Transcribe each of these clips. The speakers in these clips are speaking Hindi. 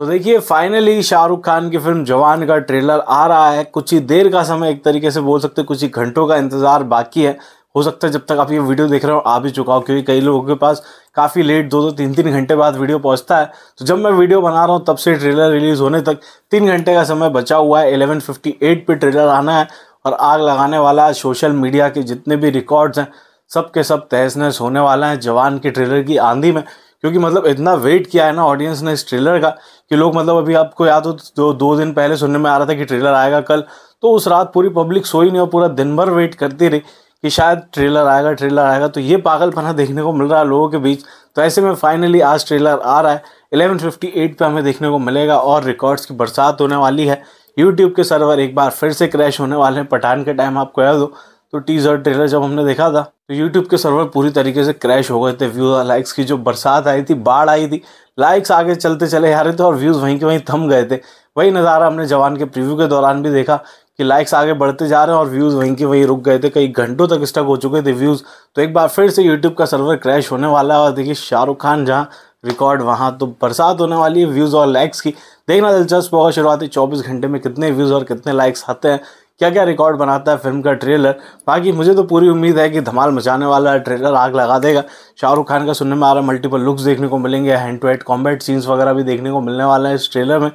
तो देखिए फाइनली शाहरुख खान की फिल्म जवान का ट्रेलर आ रहा है कुछ ही देर का समय एक तरीके से बोल सकते कुछ ही घंटों का इंतज़ार बाकी है हो सकता है जब तक आप ये वीडियो देख रहे हो आ भी चुका हो क्योंकि कई लोगों के पास काफ़ी लेट दो दो तीन तीन घंटे बाद वीडियो पहुंचता है तो जब मैं वीडियो बना रहा हूँ तब से ट्रेलर रिलीज़ होने तक तीन घंटे का समय बचा हुआ है एलेवन फिफ्टी एट पर ट्रेलर आना है और आग लगाने वाला है सोशल मीडिया के जितने भी रिकॉर्ड्स हैं सब के सब तहस नहस होने वाला है जवान के ट्रेलर की आंधी में क्योंकि मतलब इतना वेट किया है ना ऑडियंस ने इस ट्रेलर का कि लोग मतलब अभी आपको याद हो तो दो दिन पहले सुनने में आ रहा था कि ट्रेलर आएगा कल तो उस रात पूरी पब्लिक सोई नहीं और पूरा दिन भर वेट करती रही कि शायद ट्रेलर आएगा ट्रेलर आएगा तो ये पागलपना देखने को मिल रहा है लोगों के बीच तो ऐसे में फाइनली आज ट्रेलर आ रहा है एट पर हमें देखने को मिलेगा और रिकॉर्ड्स की बरसात होने वाली है यूट्यूब के सर्वर एक बार फिर से क्रैश होने वाले हैं पठान के टाइम आपको याद हो तो टीज़र ट्रेलर जब हमने देखा था तो यूट्यूब के सर्वर पूरी तरीके से क्रैश हो गए थे व्यूज और लाइक्स की जो बरसात आई थी बाढ़ आई थी लाइक्स आगे चलते चले आ रहे थे और व्यूज़ वहीं के वहीं थम गए थे वही नज़ारा हमने जवान के प्रीव्यू के दौरान भी देखा कि लाइक्स आगे बढ़ते जा रहे हैं और व्यूज़ वहीं के वहीं रुक गए थे कई घंटों तक स्टक हो चुके थे व्यूज़ तो एक बार फिर से यूट्यूब का सर्वर क्रैश होने वाला है और देखिए शाहरुख खान जहाँ रिकॉर्ड वहाँ तो बरसात होने वाली है व्यूज़ और लाइक्स की देखना दिलचस्प होगा शुरुआती चौबीस घंटे में कितने व्यूज़ और कितने लाइक्स आते हैं क्या क्या रिकॉर्ड बनाता है फिल्म का ट्रेलर बाकी मुझे तो पूरी उम्मीद है कि धमाल मचाने वाला है ट्रेलर आग लगा देगा शाहरुख खान का सुनने में आ रहा है मल्टीपल लुक्स देखने को मिलेंगे hand to head combat scenes वगैरह भी देखने को मिलने वाला है इस ट्रेलर में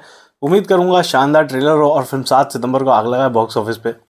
उम्मीद करूंगा शानदार ट्रेलर हो और फिल्म सात सितंबर को आग लगाए बॉक्स ऑफिस पर